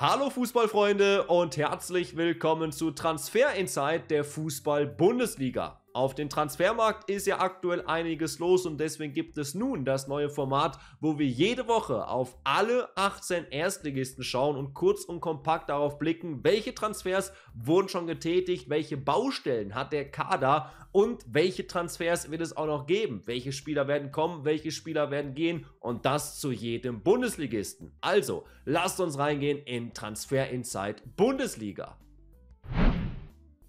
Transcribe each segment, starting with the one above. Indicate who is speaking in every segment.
Speaker 1: Hallo Fußballfreunde und herzlich willkommen zu Transfer Inside der Fußball-Bundesliga. Auf dem Transfermarkt ist ja aktuell einiges los und deswegen gibt es nun das neue Format, wo wir jede Woche auf alle 18 Erstligisten schauen und kurz und kompakt darauf blicken, welche Transfers wurden schon getätigt, welche Baustellen hat der Kader und welche Transfers wird es auch noch geben, welche Spieler werden kommen, welche Spieler werden gehen und das zu jedem Bundesligisten. Also, lasst uns reingehen in Transfer Inside Bundesliga.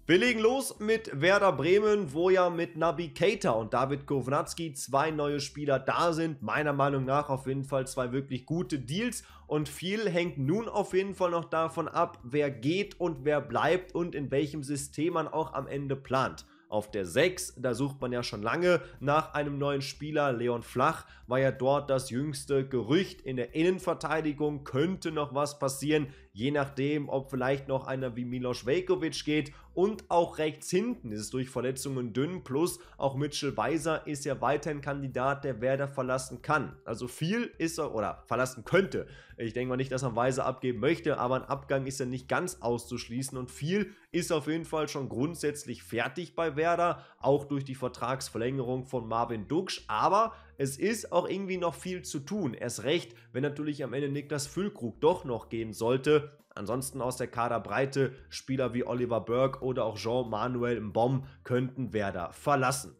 Speaker 1: Wir legen los mit Werder Bremen, wo ja mit Nabi Keita und David Kownatski zwei neue Spieler da sind. Meiner Meinung nach auf jeden Fall zwei wirklich gute Deals und viel hängt nun auf jeden Fall noch davon ab, wer geht und wer bleibt und in welchem System man auch am Ende plant auf der 6. Da sucht man ja schon lange nach einem neuen Spieler. Leon Flach war ja dort das jüngste Gerücht in der Innenverteidigung. Könnte noch was passieren je nachdem, ob vielleicht noch einer wie Milos Velkovic geht und auch rechts hinten ist es durch Verletzungen dünn, plus auch Mitchell Weiser ist ja weiterhin Kandidat, der Werder verlassen kann. Also viel ist er, oder verlassen könnte. Ich denke mal nicht, dass er Weiser abgeben möchte, aber ein Abgang ist ja nicht ganz auszuschließen und viel ist auf jeden Fall schon grundsätzlich fertig bei Werder, auch durch die Vertragsverlängerung von Marvin Duksch, aber es ist auch irgendwie noch viel zu tun. Erst recht, wenn natürlich am Ende Niklas Füllkrug doch noch gehen sollte. Ansonsten aus der Kaderbreite Spieler wie Oliver Burke oder auch Jean-Manuel Mbom könnten Werder verlassen.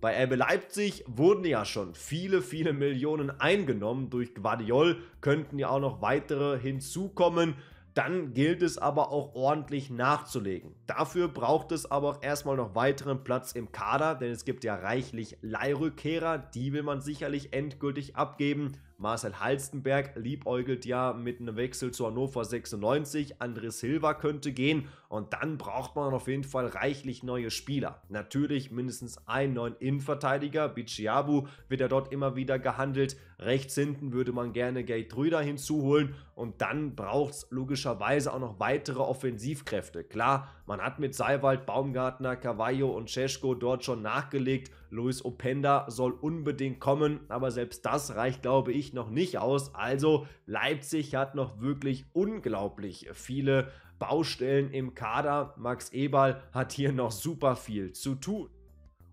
Speaker 1: Bei Elbe Leipzig wurden ja schon viele, viele Millionen eingenommen durch Guardiol, könnten ja auch noch weitere hinzukommen. Dann gilt es aber auch ordentlich nachzulegen. Dafür braucht es aber auch erstmal noch weiteren Platz im Kader, denn es gibt ja reichlich Leihrückkehrer, die will man sicherlich endgültig abgeben. Marcel Halstenberg liebäugelt ja mit einem Wechsel zu Hannover 96. Andres Silva könnte gehen und dann braucht man auf jeden Fall reichlich neue Spieler. Natürlich mindestens einen neuen Innenverteidiger. Biciabu wird ja dort immer wieder gehandelt. Rechts hinten würde man gerne Gay Trüder hinzuholen und dann braucht es logischerweise auch noch weitere Offensivkräfte. Klar, man hat mit Seiwald, Baumgartner, Carvalho und Cesco dort schon nachgelegt. Luis Openda soll unbedingt kommen, aber selbst das reicht, glaube ich, noch nicht aus. Also Leipzig hat noch wirklich unglaublich viele Baustellen im Kader. Max Eberl hat hier noch super viel zu tun.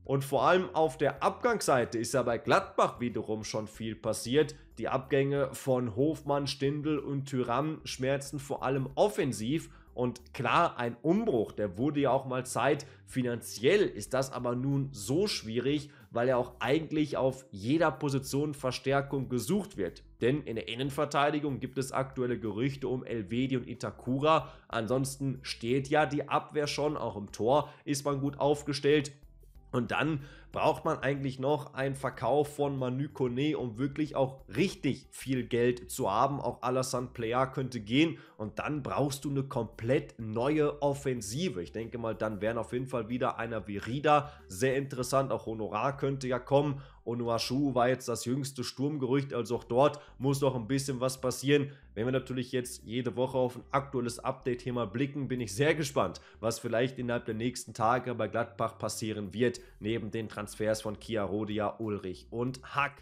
Speaker 1: Und vor allem auf der Abgangsseite ist ja bei Gladbach wiederum schon viel passiert. Die Abgänge von Hofmann, Stindl und Tyram schmerzen vor allem offensiv und klar, ein Umbruch, der wurde ja auch mal Zeit. Finanziell ist das aber nun so schwierig, weil ja auch eigentlich auf jeder Position Verstärkung gesucht wird. Denn in der Innenverteidigung gibt es aktuelle Gerüchte um Elvedi und Itakura. Ansonsten steht ja die Abwehr schon, auch im Tor ist man gut aufgestellt. Und dann braucht man eigentlich noch einen Verkauf von Manu Kone, um wirklich auch richtig viel Geld zu haben. Auch Alassane Player könnte gehen und dann brauchst du eine komplett neue Offensive. Ich denke mal, dann wären auf jeden Fall wieder einer wie Rida sehr interessant. Auch Honorar könnte ja kommen. Onuashu war jetzt das jüngste Sturmgerücht, also auch dort muss noch ein bisschen was passieren. Wenn wir natürlich jetzt jede Woche auf ein aktuelles Update-Thema blicken, bin ich sehr gespannt, was vielleicht innerhalb der nächsten Tage bei Gladbach passieren wird, neben den Transfers Transfers von Kiarodia, Ulrich und Hack.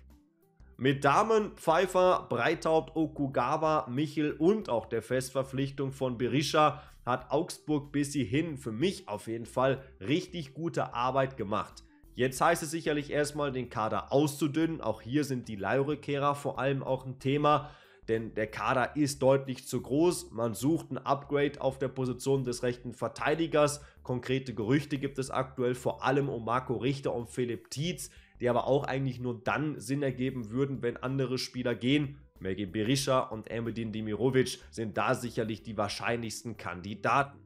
Speaker 1: Mit Damen, Pfeiffer, Breithaupt, Okugawa, Michel und auch der Festverpflichtung von Berisha hat Augsburg bis sie hin für mich auf jeden Fall richtig gute Arbeit gemacht. Jetzt heißt es sicherlich erstmal, den Kader auszudünnen. Auch hier sind die Leihrückkehrer vor allem auch ein Thema denn der Kader ist deutlich zu groß. Man sucht ein Upgrade auf der Position des rechten Verteidigers. Konkrete Gerüchte gibt es aktuell vor allem um Marco Richter und Philipp Tietz, die aber auch eigentlich nur dann Sinn ergeben würden, wenn andere Spieler gehen. Melvin Berisha und Emedin Dimirovic sind da sicherlich die wahrscheinlichsten Kandidaten.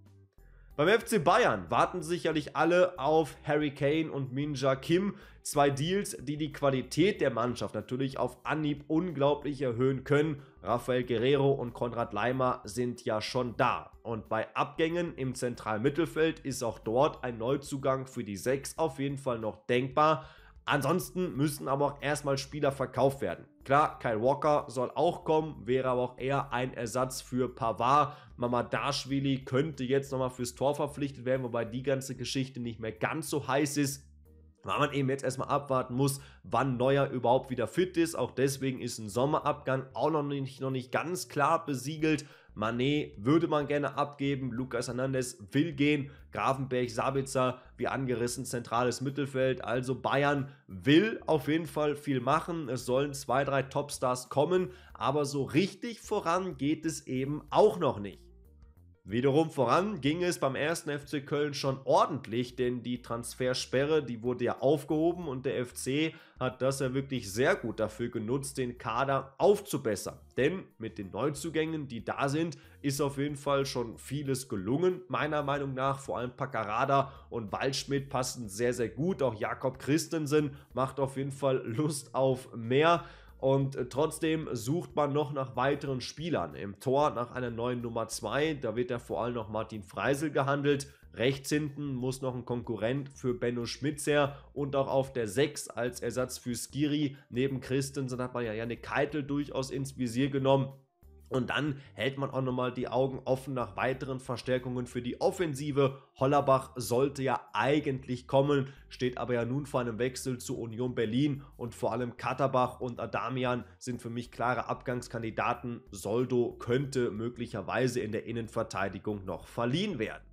Speaker 1: Beim FC Bayern warten sicherlich alle auf Harry Kane und Minja Kim, Zwei Deals, die die Qualität der Mannschaft natürlich auf Anhieb unglaublich erhöhen können. Rafael Guerrero und Konrad Leimer sind ja schon da. Und bei Abgängen im zentralen Mittelfeld ist auch dort ein Neuzugang für die Sechs auf jeden Fall noch denkbar. Ansonsten müssen aber auch erstmal Spieler verkauft werden. Klar, Kyle Walker soll auch kommen, wäre aber auch eher ein Ersatz für Pavard. Mamadashvili könnte jetzt nochmal fürs Tor verpflichtet werden, wobei die ganze Geschichte nicht mehr ganz so heiß ist weil man eben jetzt erstmal abwarten muss, wann Neuer überhaupt wieder fit ist. Auch deswegen ist ein Sommerabgang auch noch nicht, noch nicht ganz klar besiegelt. Manet würde man gerne abgeben, Lucas Hernandez will gehen, Grafenberg, Sabitzer, wie angerissen, zentrales Mittelfeld. Also Bayern will auf jeden Fall viel machen. Es sollen zwei, drei Topstars kommen, aber so richtig voran geht es eben auch noch nicht. Wiederum voran ging es beim ersten FC Köln schon ordentlich, denn die Transfersperre, die wurde ja aufgehoben und der FC hat das ja wirklich sehr gut dafür genutzt, den Kader aufzubessern. Denn mit den Neuzugängen, die da sind, ist auf jeden Fall schon vieles gelungen, meiner Meinung nach. Vor allem Paccarada und Waldschmidt passen sehr, sehr gut. Auch Jakob Christensen macht auf jeden Fall Lust auf mehr. Und äh, trotzdem sucht man noch nach weiteren Spielern. Im Tor nach einer neuen Nummer 2, da wird ja vor allem noch Martin Freisel gehandelt. Rechts hinten muss noch ein Konkurrent für Benno Schmitz her. und auch auf der 6 als Ersatz für Skiri. Neben Christensen hat man ja Janik Keitel durchaus ins Visier genommen. Und dann hält man auch nochmal die Augen offen nach weiteren Verstärkungen für die Offensive. Hollerbach sollte ja eigentlich kommen, steht aber ja nun vor einem Wechsel zu Union Berlin und vor allem Katterbach und Adamian sind für mich klare Abgangskandidaten. Soldo könnte möglicherweise in der Innenverteidigung noch verliehen werden.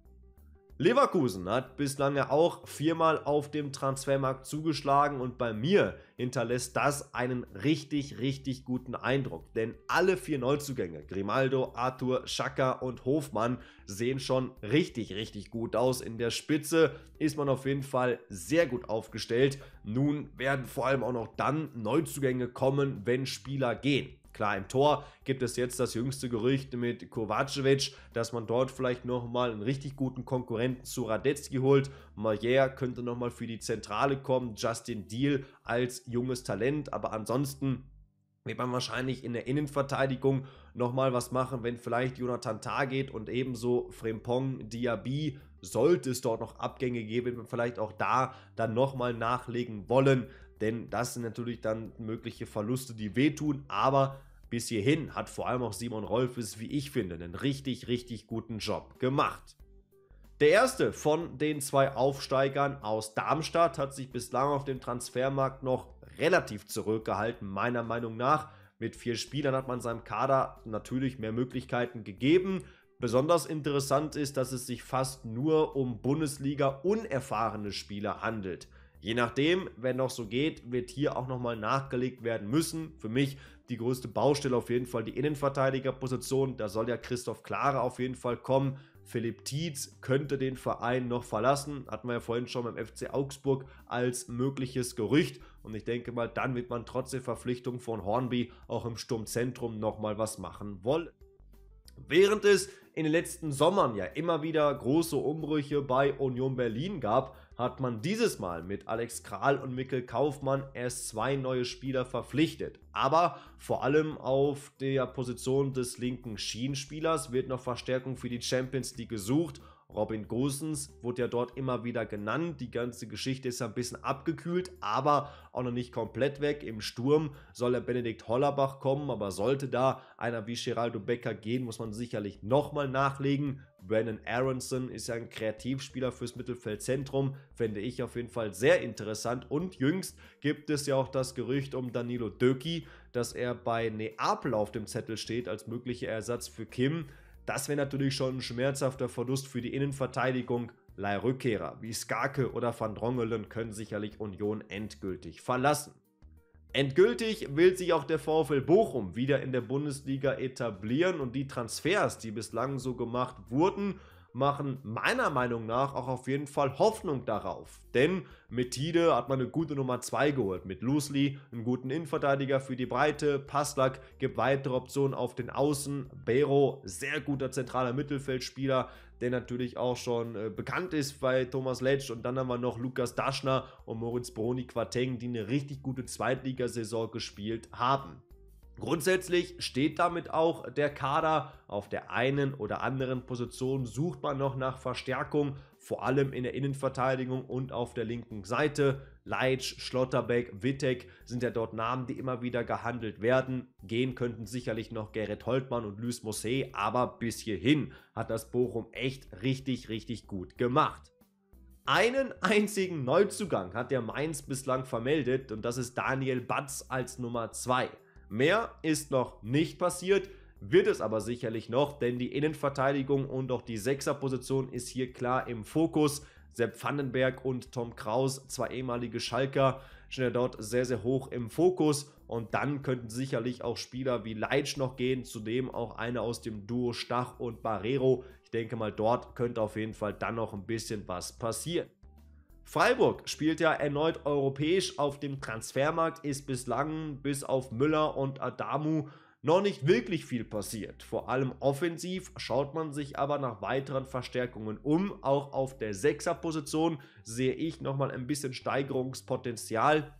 Speaker 1: Leverkusen hat bislang ja auch viermal auf dem Transfermarkt zugeschlagen und bei mir hinterlässt das einen richtig, richtig guten Eindruck. Denn alle vier Neuzugänge, Grimaldo, Arthur, Schacker und Hofmann, sehen schon richtig, richtig gut aus. In der Spitze ist man auf jeden Fall sehr gut aufgestellt. Nun werden vor allem auch noch dann Neuzugänge kommen, wenn Spieler gehen. Klar, im Tor gibt es jetzt das jüngste Gerücht mit Kovacevic, dass man dort vielleicht nochmal einen richtig guten Konkurrenten zu Radetzky holt. Maier könnte nochmal für die Zentrale kommen, Justin Deal als junges Talent, aber ansonsten wird man wahrscheinlich in der Innenverteidigung nochmal was machen, wenn vielleicht Jonathan Tah geht und ebenso Frempong, Diaby, sollte es dort noch Abgänge geben, vielleicht auch da dann nochmal nachlegen wollen denn das sind natürlich dann mögliche Verluste, die wehtun, aber bis hierhin hat vor allem auch Simon Rolfes, wie ich finde, einen richtig, richtig guten Job gemacht. Der erste von den zwei Aufsteigern aus Darmstadt hat sich bislang auf dem Transfermarkt noch relativ zurückgehalten, meiner Meinung nach. Mit vier Spielern hat man seinem Kader natürlich mehr Möglichkeiten gegeben. Besonders interessant ist, dass es sich fast nur um Bundesliga unerfahrene Spieler handelt. Je nachdem, wenn noch so geht, wird hier auch nochmal nachgelegt werden müssen. Für mich die größte Baustelle auf jeden Fall die Innenverteidigerposition. Da soll ja Christoph Klare auf jeden Fall kommen. Philipp Tietz könnte den Verein noch verlassen. Hatten wir ja vorhin schon beim FC Augsburg als mögliches Gerücht. Und ich denke mal, dann wird man trotz der Verpflichtung von Hornby auch im Sturmzentrum nochmal was machen wollen. Während es in den letzten Sommern ja immer wieder große Umbrüche bei Union Berlin gab, hat man dieses Mal mit Alex Kral und Mikkel Kaufmann erst zwei neue Spieler verpflichtet. Aber vor allem auf der Position des linken Schienenspielers wird noch Verstärkung für die Champions League gesucht Robin Gosens wurde ja dort immer wieder genannt. Die ganze Geschichte ist ein bisschen abgekühlt, aber auch noch nicht komplett weg. Im Sturm soll der Benedikt Hollerbach kommen, aber sollte da einer wie Geraldo Becker gehen, muss man sicherlich nochmal nachlegen. Brandon Aronson ist ja ein Kreativspieler fürs Mittelfeldzentrum, fände ich auf jeden Fall sehr interessant. Und jüngst gibt es ja auch das Gerücht um Danilo Döki, dass er bei Neapel auf dem Zettel steht als möglicher Ersatz für Kim. Das wäre natürlich schon ein schmerzhafter Verlust für die Innenverteidigung. Leihrückkehrer wie Skake oder Van Drongelen können sicherlich Union endgültig verlassen. Endgültig will sich auch der VfL Bochum wieder in der Bundesliga etablieren und die Transfers, die bislang so gemacht wurden, machen meiner Meinung nach auch auf jeden Fall Hoffnung darauf. Denn mit Tide hat man eine gute Nummer 2 geholt. Mit Loosely einen guten Innenverteidiger für die Breite. Paslak gibt weitere Optionen auf den Außen. Bero, sehr guter zentraler Mittelfeldspieler, der natürlich auch schon äh, bekannt ist bei Thomas Letsch. Und dann haben wir noch Lukas Daschner und Moritz Broni Quateng, die eine richtig gute Zweitligasaison gespielt haben. Grundsätzlich steht damit auch der Kader. Auf der einen oder anderen Position sucht man noch nach Verstärkung, vor allem in der Innenverteidigung und auf der linken Seite. Leitsch, Schlotterbeck, Wittek sind ja dort Namen, die immer wieder gehandelt werden. Gehen könnten sicherlich noch Gerrit Holtmann und Luis Mosse, aber bis hierhin hat das Bochum echt richtig, richtig gut gemacht. Einen einzigen Neuzugang hat der Mainz bislang vermeldet und das ist Daniel Batz als Nummer 2. Mehr ist noch nicht passiert, wird es aber sicherlich noch, denn die Innenverteidigung und auch die Sechserposition ist hier klar im Fokus. Sepp Vandenberg und Tom Kraus, zwei ehemalige Schalker, stehen ja dort sehr, sehr hoch im Fokus. Und dann könnten sicherlich auch Spieler wie Leitsch noch gehen, zudem auch einer aus dem Duo Stach und Barrero. Ich denke mal, dort könnte auf jeden Fall dann noch ein bisschen was passieren. Freiburg spielt ja erneut europäisch auf dem Transfermarkt, ist bislang bis auf Müller und Adamu noch nicht wirklich viel passiert. Vor allem offensiv schaut man sich aber nach weiteren Verstärkungen um. Auch auf der Sechserposition sehe ich nochmal ein bisschen Steigerungspotenzial.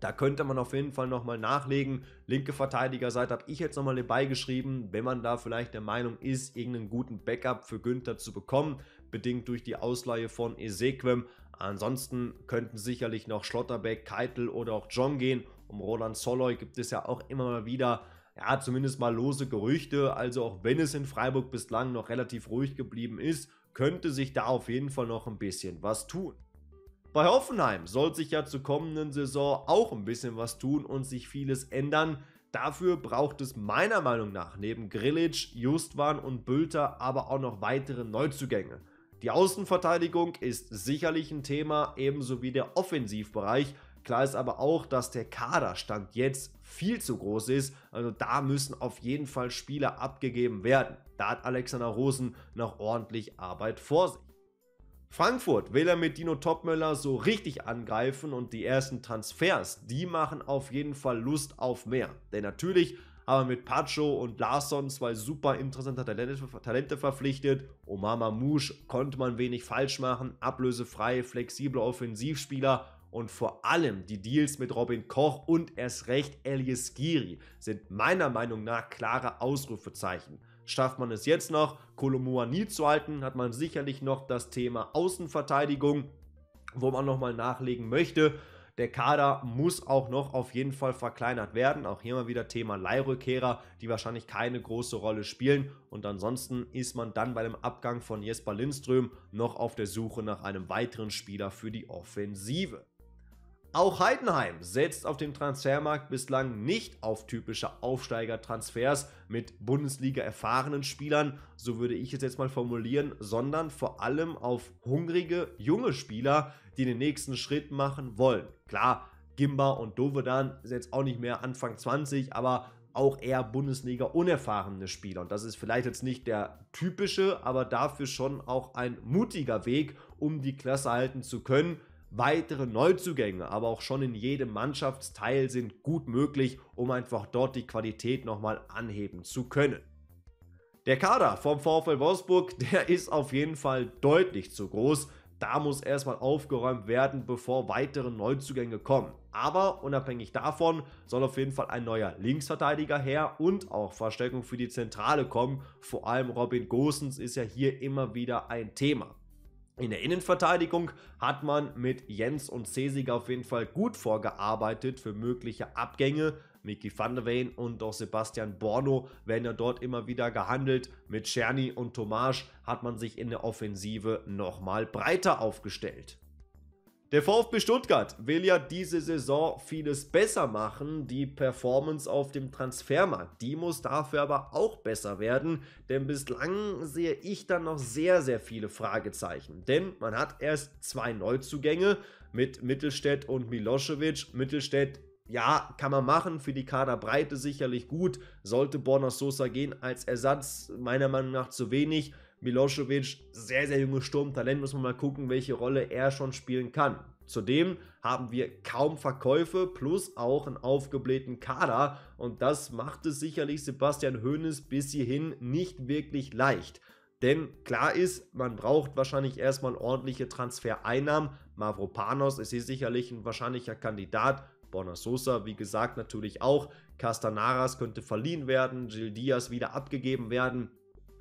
Speaker 1: Da könnte man auf jeden Fall nochmal nachlegen. Linke Verteidigerseite habe ich jetzt nochmal dabei geschrieben, wenn man da vielleicht der Meinung ist, irgendeinen guten Backup für Günther zu bekommen, bedingt durch die Ausleihe von Ezequem, Ansonsten könnten sicherlich noch Schlotterbeck, Keitel oder auch John gehen. Um Roland Soloy gibt es ja auch immer mal wieder, ja, zumindest mal lose Gerüchte. Also auch wenn es in Freiburg bislang noch relativ ruhig geblieben ist, könnte sich da auf jeden Fall noch ein bisschen was tun. Bei Hoffenheim soll sich ja zur kommenden Saison auch ein bisschen was tun und sich vieles ändern. Dafür braucht es meiner Meinung nach neben Grillitsch, Justwan und Bülter aber auch noch weitere Neuzugänge. Die Außenverteidigung ist sicherlich ein Thema, ebenso wie der Offensivbereich. Klar ist aber auch, dass der Kaderstand jetzt viel zu groß ist. Also da müssen auf jeden Fall Spieler abgegeben werden. Da hat Alexander Rosen noch ordentlich Arbeit vor sich. Frankfurt will er mit Dino Topmöller so richtig angreifen und die ersten Transfers, die machen auf jeden Fall Lust auf mehr. Denn natürlich aber mit Pacho und Larsson zwei super interessante Talente, Talente verpflichtet. Omar Mouche konnte man wenig falsch machen, Ablösefreie, flexible Offensivspieler und vor allem die Deals mit Robin Koch und erst recht Elias Giri sind meiner Meinung nach klare Ausrufezeichen. Schafft man es jetzt noch, Kolomuani zu halten, hat man sicherlich noch das Thema Außenverteidigung, wo man nochmal nachlegen möchte. Der Kader muss auch noch auf jeden Fall verkleinert werden. Auch hier mal wieder Thema Leihrückkehrer, die wahrscheinlich keine große Rolle spielen. Und ansonsten ist man dann bei dem Abgang von Jesper Lindström noch auf der Suche nach einem weiteren Spieler für die Offensive. Auch Heidenheim setzt auf dem Transfermarkt bislang nicht auf typische Aufsteigertransfers mit Bundesliga-erfahrenen Spielern, so würde ich es jetzt mal formulieren, sondern vor allem auf hungrige junge Spieler, die den nächsten Schritt machen wollen. Klar, Gimba und Dovedan sind jetzt auch nicht mehr Anfang 20, aber auch eher Bundesliga unerfahrene Spieler. Und das ist vielleicht jetzt nicht der typische, aber dafür schon auch ein mutiger Weg, um die Klasse halten zu können. Weitere Neuzugänge, aber auch schon in jedem Mannschaftsteil sind gut möglich, um einfach dort die Qualität nochmal anheben zu können. Der Kader vom VfL Wolfsburg, der ist auf jeden Fall deutlich zu groß da muss erstmal aufgeräumt werden, bevor weitere Neuzugänge kommen. Aber unabhängig davon soll auf jeden Fall ein neuer Linksverteidiger her und auch Verstärkung für die Zentrale kommen. Vor allem Robin Gosens ist ja hier immer wieder ein Thema. In der Innenverteidigung hat man mit Jens und Cesiger auf jeden Fall gut vorgearbeitet für mögliche Abgänge. Mickey van der Ween und auch Sebastian Borno werden ja dort immer wieder gehandelt. Mit Czerny und Tomasz hat man sich in der Offensive nochmal breiter aufgestellt. Der VfB Stuttgart will ja diese Saison vieles besser machen. Die Performance auf dem Transfermarkt, die muss dafür aber auch besser werden, denn bislang sehe ich da noch sehr, sehr viele Fragezeichen. Denn man hat erst zwei Neuzugänge mit Mittelstädt und Milosevic. Mittelstädt ja, kann man machen, für die Kaderbreite sicherlich gut, sollte Borna Sosa gehen als Ersatz, meiner Meinung nach zu wenig. Milosevic, sehr, sehr junges Sturmtalent, muss man mal gucken, welche Rolle er schon spielen kann. Zudem haben wir kaum Verkäufe plus auch einen aufgeblähten Kader und das macht es sicherlich Sebastian Hoeneß bis hierhin nicht wirklich leicht. Denn klar ist, man braucht wahrscheinlich erstmal ordentliche Transfereinnahmen. Mavropanos ist hier sicherlich ein wahrscheinlicher Kandidat. Borna Sosa, wie gesagt, natürlich auch. Castanaras könnte verliehen werden, Gil Diaz wieder abgegeben werden.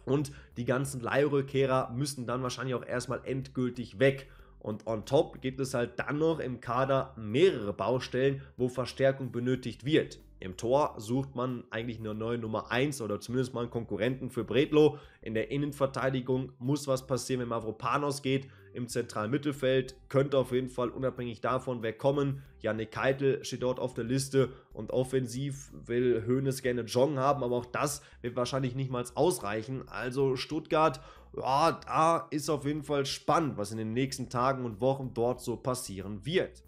Speaker 1: Und die ganzen Leihrückkehrer müssen dann wahrscheinlich auch erstmal endgültig weg. Und on top gibt es halt dann noch im Kader mehrere Baustellen, wo Verstärkung benötigt wird. Im Tor sucht man eigentlich eine neue Nummer 1 oder zumindest mal einen Konkurrenten für Bredlo. In der Innenverteidigung muss was passieren, wenn Mavropanos geht. Im zentralen Mittelfeld könnte auf jeden Fall unabhängig davon, wer kommen. Janik Keitel steht dort auf der Liste und offensiv will Hoeneß gerne Jong haben, aber auch das wird wahrscheinlich nicht mal ausreichen. Also Stuttgart, ja, da ist auf jeden Fall spannend, was in den nächsten Tagen und Wochen dort so passieren wird.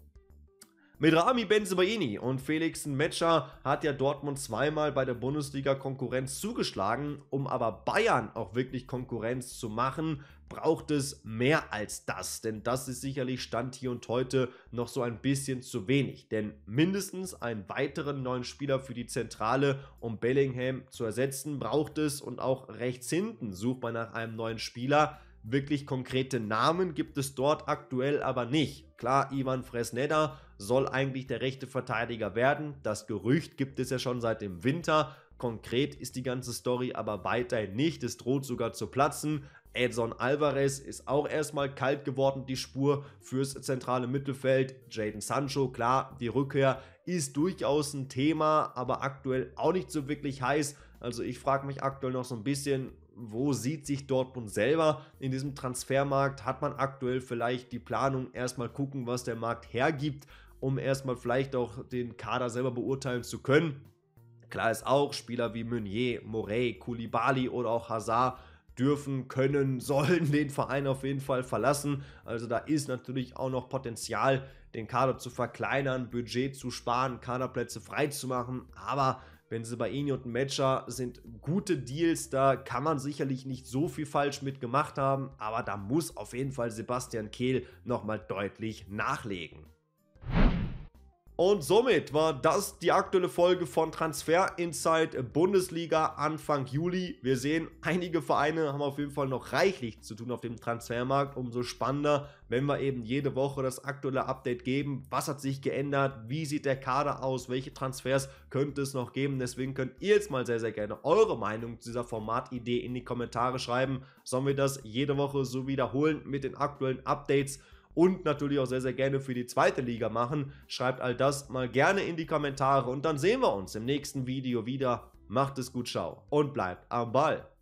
Speaker 1: Mit Rami Benzemaini und Felixen Metscher hat ja Dortmund zweimal bei der Bundesliga Konkurrenz zugeschlagen. Um aber Bayern auch wirklich Konkurrenz zu machen, braucht es mehr als das. Denn das ist sicherlich Stand hier und heute noch so ein bisschen zu wenig. Denn mindestens einen weiteren neuen Spieler für die Zentrale, um Bellingham zu ersetzen, braucht es. Und auch rechts hinten sucht man nach einem neuen Spieler. Wirklich konkrete Namen gibt es dort aktuell aber nicht. Klar, Ivan Fresneda soll eigentlich der rechte Verteidiger werden. Das Gerücht gibt es ja schon seit dem Winter. Konkret ist die ganze Story aber weiterhin nicht. Es droht sogar zu platzen. Edson Alvarez ist auch erstmal kalt geworden, die Spur fürs zentrale Mittelfeld. Jaden Sancho, klar, die Rückkehr ist durchaus ein Thema, aber aktuell auch nicht so wirklich heiß. Also ich frage mich aktuell noch so ein bisschen, wo sieht sich Dortmund selber in diesem Transfermarkt? Hat man aktuell vielleicht die Planung, erstmal gucken, was der Markt hergibt, um erstmal vielleicht auch den Kader selber beurteilen zu können? Klar ist auch, Spieler wie Meunier, Morey, Koulibaly oder auch Hazard dürfen, können, sollen den Verein auf jeden Fall verlassen. Also da ist natürlich auch noch Potenzial, den Kader zu verkleinern, Budget zu sparen, Kaderplätze freizumachen. Aber wenn sie bei Baini und Matcher sind gute Deals, da kann man sicherlich nicht so viel falsch mitgemacht haben, aber da muss auf jeden Fall Sebastian Kehl nochmal deutlich nachlegen. Und somit war das die aktuelle Folge von Transfer Insight Bundesliga Anfang Juli. Wir sehen, einige Vereine haben auf jeden Fall noch reichlich zu tun auf dem Transfermarkt. Umso spannender, wenn wir eben jede Woche das aktuelle Update geben. Was hat sich geändert? Wie sieht der Kader aus? Welche Transfers könnte es noch geben? Deswegen könnt ihr jetzt mal sehr, sehr gerne eure Meinung zu dieser Formatidee in die Kommentare schreiben. Sollen wir das jede Woche so wiederholen mit den aktuellen Updates? und natürlich auch sehr, sehr gerne für die zweite Liga machen. Schreibt all das mal gerne in die Kommentare und dann sehen wir uns im nächsten Video wieder. Macht es gut, ciao und bleibt am Ball.